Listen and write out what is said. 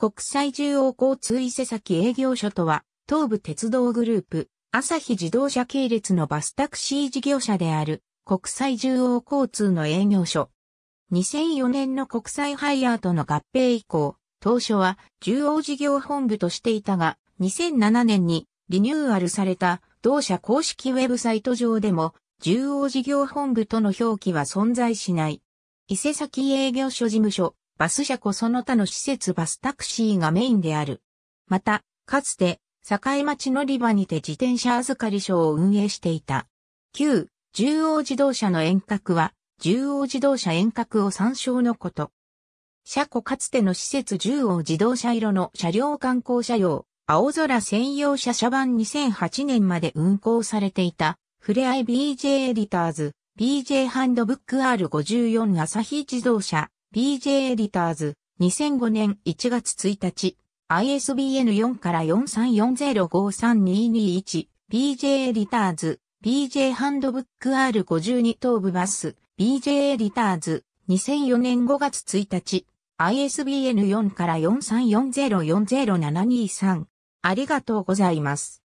国際中央交通伊勢崎営業所とは、東武鉄道グループ、朝日自動車系列のバスタクシー事業者である、国際中央交通の営業所。2004年の国際ハイヤーとの合併以降、当初は重要事業本部としていたが、2007年にリニューアルされた同社公式ウェブサイト上でも、中央事業本部との表記は存在しない。伊勢崎営業所事務所、バス車庫その他の施設バスタクシーがメインである。また、かつて、境町乗り場にて自転車預かり所を運営していた。旧、中央自動車の遠隔は、中央自動車遠隔を参照のこと。車庫かつての施設中央自動車色の車両観光車用、青空専用車車番2008年まで運行されていた、ふれあい BJ エディターズ、BJ ハンドブック R54 朝日自動車、BJ エディターズ、2005年1月1日、ISBN4 から4 3 4 0 5 3 2 2 1 BJ エディターズ、BJ ハンドブック R52 頭部バス、BJ エディターズ、2004年5月1日、ISBN4 から4 3 4 0 4 0 7 2 3ありがとうございます。